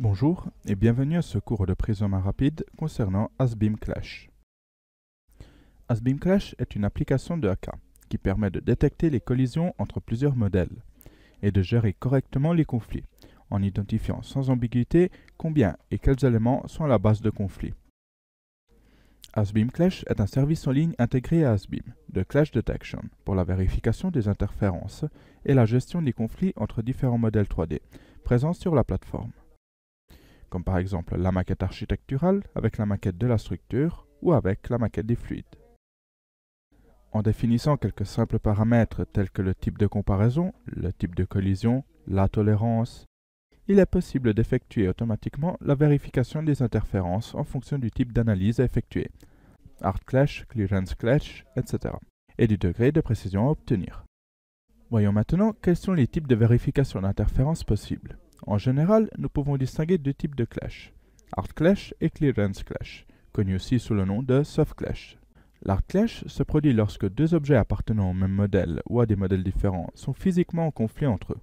Bonjour et bienvenue à ce cours de main rapide concernant Asbeam Clash. Asbeam Clash est une application de AK qui permet de détecter les collisions entre plusieurs modèles et de gérer correctement les conflits en identifiant sans ambiguïté combien et quels éléments sont à la base de conflits. Asbeam Clash est un service en ligne intégré à Asbeam de Clash Detection pour la vérification des interférences et la gestion des conflits entre différents modèles 3D présents sur la plateforme comme par exemple la maquette architecturale avec la maquette de la structure ou avec la maquette des fluides. En définissant quelques simples paramètres tels que le type de comparaison, le type de collision, la tolérance, il est possible d'effectuer automatiquement la vérification des interférences en fonction du type d'analyse à effectuer, hard clash, clearance clash, etc., et du degré de précision à obtenir. Voyons maintenant quels sont les types de vérification d'interférences possibles. En général, nous pouvons distinguer deux types de clash, hard clash et clearance clash, connus aussi sous le nom de soft clash. L'hard clash se produit lorsque deux objets appartenant au même modèle ou à des modèles différents sont physiquement en conflit entre eux,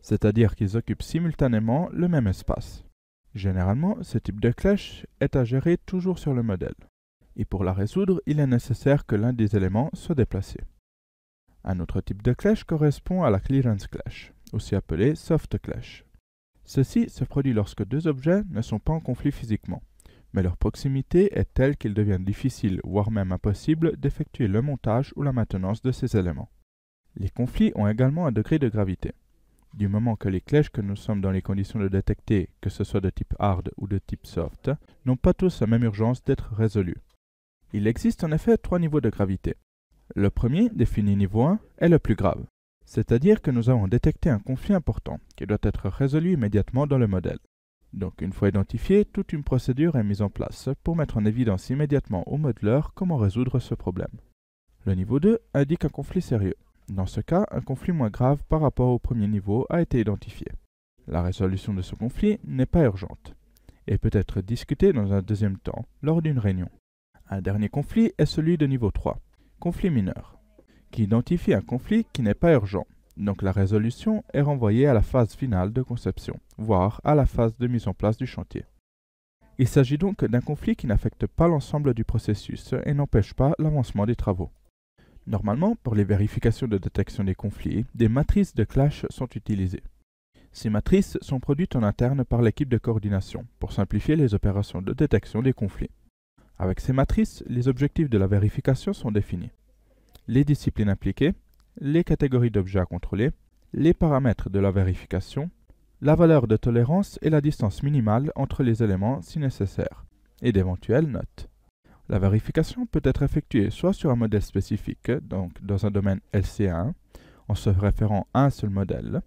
c'est-à-dire qu'ils occupent simultanément le même espace. Généralement, ce type de clash est à gérer toujours sur le modèle, et pour la résoudre, il est nécessaire que l'un des éléments soit déplacé. Un autre type de clash correspond à la clearance clash, aussi appelée soft clash. Ceci se produit lorsque deux objets ne sont pas en conflit physiquement, mais leur proximité est telle qu'il devient difficile, voire même impossible, d'effectuer le montage ou la maintenance de ces éléments. Les conflits ont également un degré de gravité. Du moment que les clèches que nous sommes dans les conditions de détecter, que ce soit de type hard ou de type soft, n'ont pas tous la même urgence d'être résolues. Il existe en effet trois niveaux de gravité. Le premier, défini niveau 1, est le plus grave. C'est-à-dire que nous avons détecté un conflit important qui doit être résolu immédiatement dans le modèle. Donc une fois identifié, toute une procédure est mise en place pour mettre en évidence immédiatement au modeleur comment résoudre ce problème. Le niveau 2 indique un conflit sérieux. Dans ce cas, un conflit moins grave par rapport au premier niveau a été identifié. La résolution de ce conflit n'est pas urgente et peut être discutée dans un deuxième temps lors d'une réunion. Un dernier conflit est celui de niveau 3, conflit mineur qui identifie un conflit qui n'est pas urgent. Donc la résolution est renvoyée à la phase finale de conception, voire à la phase de mise en place du chantier. Il s'agit donc d'un conflit qui n'affecte pas l'ensemble du processus et n'empêche pas l'avancement des travaux. Normalement, pour les vérifications de détection des conflits, des matrices de clash sont utilisées. Ces matrices sont produites en interne par l'équipe de coordination pour simplifier les opérations de détection des conflits. Avec ces matrices, les objectifs de la vérification sont définis les disciplines impliquées, les catégories d'objets à contrôler, les paramètres de la vérification, la valeur de tolérance et la distance minimale entre les éléments si nécessaire, et d'éventuelles notes. La vérification peut être effectuée soit sur un modèle spécifique, donc dans un domaine LC1, en se référant à un seul modèle,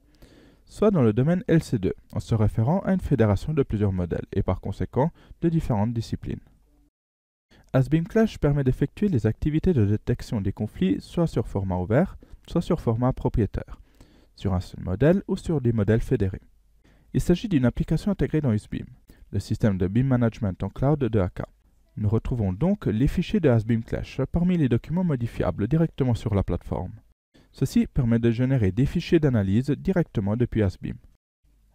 soit dans le domaine LC2, en se référant à une fédération de plusieurs modèles et par conséquent de différentes disciplines. Asbeam Clash permet d'effectuer les activités de détection des conflits soit sur format ouvert, soit sur format propriétaire, sur un seul modèle ou sur des modèles fédérés. Il s'agit d'une application intégrée dans Usbeam, le système de bim Management en Cloud de AK. Nous retrouvons donc les fichiers de Asbeam Clash parmi les documents modifiables directement sur la plateforme. Ceci permet de générer des fichiers d'analyse directement depuis Asbeam.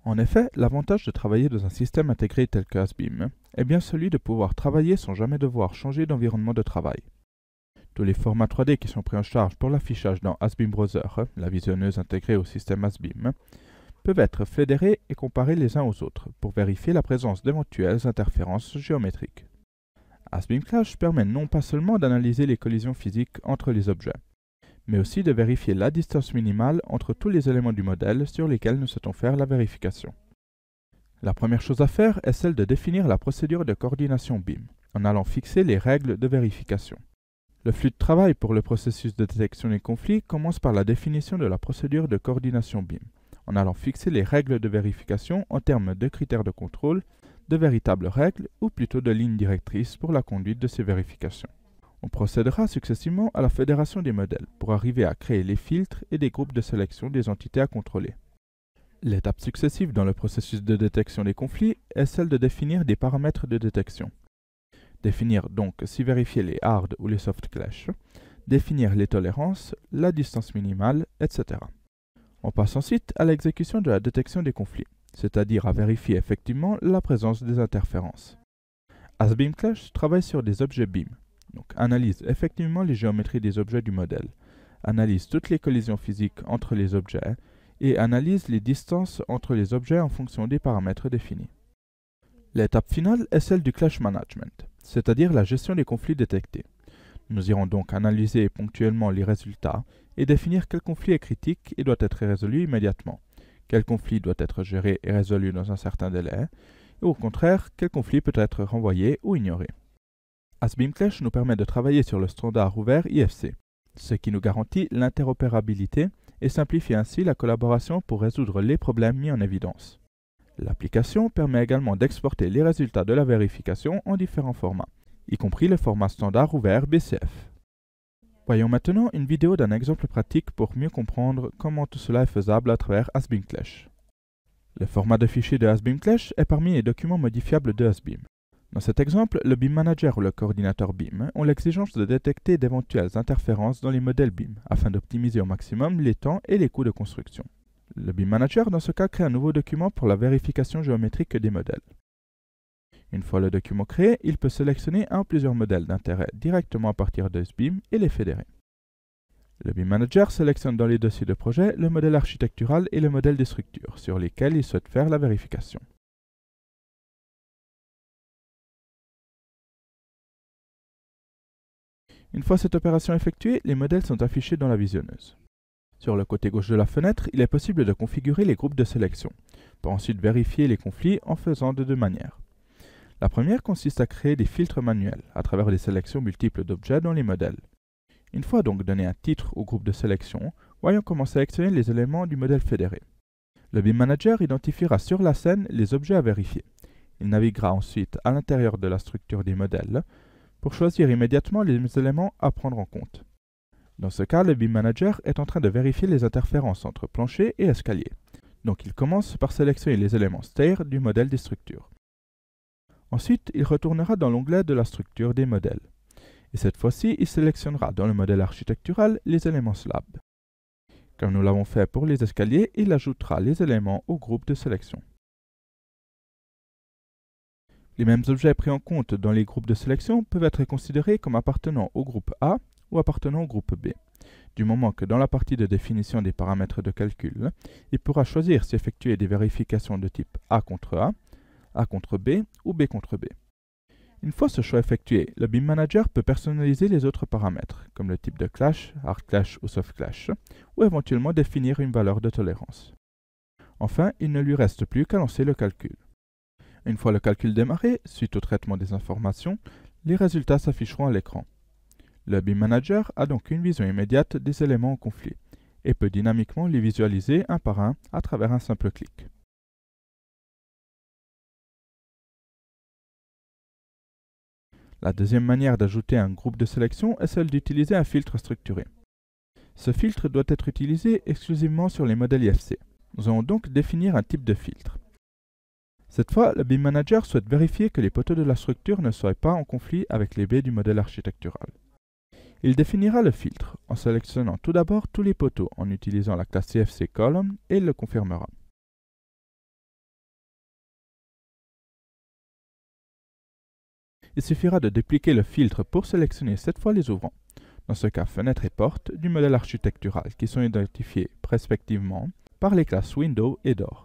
En effet, l'avantage de travailler dans un système intégré tel que AsBIM est bien celui de pouvoir travailler sans jamais devoir changer d'environnement de travail. Tous les formats 3D qui sont pris en charge pour l'affichage dans Asbeam Browser, la visionneuse intégrée au système AsBIM, peuvent être fédérés et comparés les uns aux autres pour vérifier la présence d'éventuelles interférences géométriques. AsBIM Clash permet non pas seulement d'analyser les collisions physiques entre les objets, mais aussi de vérifier la distance minimale entre tous les éléments du modèle sur lesquels nous souhaitons faire la vérification. La première chose à faire est celle de définir la procédure de coordination BIM, en allant fixer les règles de vérification. Le flux de travail pour le processus de détection des conflits commence par la définition de la procédure de coordination BIM, en allant fixer les règles de vérification en termes de critères de contrôle, de véritables règles ou plutôt de lignes directrices pour la conduite de ces vérifications. On procédera successivement à la fédération des modèles pour arriver à créer les filtres et des groupes de sélection des entités à contrôler. L'étape successive dans le processus de détection des conflits est celle de définir des paramètres de détection. Définir donc si vérifier les hard ou les soft clashes, définir les tolérances, la distance minimale, etc. On passe ensuite à l'exécution de la détection des conflits, c'est-à-dire à vérifier effectivement la présence des interférences. AsBeamClash Clash travaille sur des objets BIM, donc, analyse effectivement les géométries des objets du modèle, analyse toutes les collisions physiques entre les objets et analyse les distances entre les objets en fonction des paramètres définis. L'étape finale est celle du clash management, c'est-à-dire la gestion des conflits détectés. Nous irons donc analyser ponctuellement les résultats et définir quel conflit est critique et doit être résolu immédiatement, quel conflit doit être géré et résolu dans un certain délai, et au contraire, quel conflit peut être renvoyé ou ignoré. Clash nous permet de travailler sur le standard ouvert IFC, ce qui nous garantit l'interopérabilité et simplifie ainsi la collaboration pour résoudre les problèmes mis en évidence. L'application permet également d'exporter les résultats de la vérification en différents formats, y compris le format standard ouvert BCF. Voyons maintenant une vidéo d'un exemple pratique pour mieux comprendre comment tout cela est faisable à travers Clash. Le format de fichier de Clash est parmi les documents modifiables de ASBIM. Dans cet exemple, le BIM Manager ou le coordinateur BIM ont l'exigence de détecter d'éventuelles interférences dans les modèles BIM afin d'optimiser au maximum les temps et les coûts de construction. Le BIM Manager, dans ce cas, crée un nouveau document pour la vérification géométrique des modèles. Une fois le document créé, il peut sélectionner un ou plusieurs modèles d'intérêt directement à partir de ce BIM et les fédérer. Le BIM Manager sélectionne dans les dossiers de projet le modèle architectural et le modèle des structures sur lesquels il souhaite faire la vérification. Une fois cette opération effectuée, les modèles sont affichés dans la visionneuse. Sur le côté gauche de la fenêtre, il est possible de configurer les groupes de sélection, pour ensuite vérifier les conflits en faisant de deux manières. La première consiste à créer des filtres manuels à travers des sélections multiples d'objets dans les modèles. Une fois donc donné un titre au groupe de sélection, voyons comment sélectionner les éléments du modèle fédéré. Le BIM Manager identifiera sur la scène les objets à vérifier. Il naviguera ensuite à l'intérieur de la structure des modèles, pour choisir immédiatement les éléments à prendre en compte. Dans ce cas, le BIM Manager est en train de vérifier les interférences entre plancher et escalier. Donc il commence par sélectionner les éléments stair du modèle des structures. Ensuite, il retournera dans l'onglet de la structure des modèles. Et cette fois-ci, il sélectionnera dans le modèle architectural les éléments slab. Comme nous l'avons fait pour les escaliers, il ajoutera les éléments au groupe de sélection. Les mêmes objets pris en compte dans les groupes de sélection peuvent être considérés comme appartenant au groupe A ou appartenant au groupe B, du moment que dans la partie de définition des paramètres de calcul, il pourra choisir si effectuer des vérifications de type A contre A, A contre B ou B contre B. Une fois ce choix effectué, le BIM Manager peut personnaliser les autres paramètres, comme le type de clash, hard clash ou soft clash, ou éventuellement définir une valeur de tolérance. Enfin, il ne lui reste plus qu'à lancer le calcul. Une fois le calcul démarré, suite au traitement des informations, les résultats s'afficheront à l'écran. Le BIM Manager a donc une vision immédiate des éléments en conflit et peut dynamiquement les visualiser un par un à travers un simple clic. La deuxième manière d'ajouter un groupe de sélection est celle d'utiliser un filtre structuré. Ce filtre doit être utilisé exclusivement sur les modèles IFC. Nous allons donc définir un type de filtre. Cette fois, le BIM Manager souhaite vérifier que les poteaux de la structure ne soient pas en conflit avec les baies du modèle architectural. Il définira le filtre en sélectionnant tout d'abord tous les poteaux en utilisant la classe CFC Column et le confirmera. Il suffira de dupliquer le filtre pour sélectionner cette fois les ouvrants, dans ce cas fenêtres et portes, du modèle architectural qui sont identifiés respectivement par les classes Window et Door.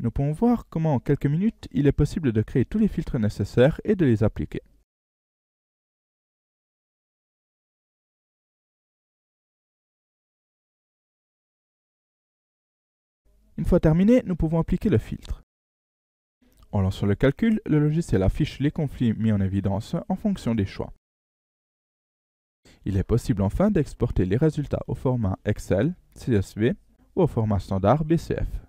Nous pouvons voir comment en quelques minutes il est possible de créer tous les filtres nécessaires et de les appliquer. Une fois terminé, nous pouvons appliquer le filtre. En lançant le calcul, le logiciel affiche les conflits mis en évidence en fonction des choix. Il est possible enfin d'exporter les résultats au format Excel, CSV ou au format standard BCF.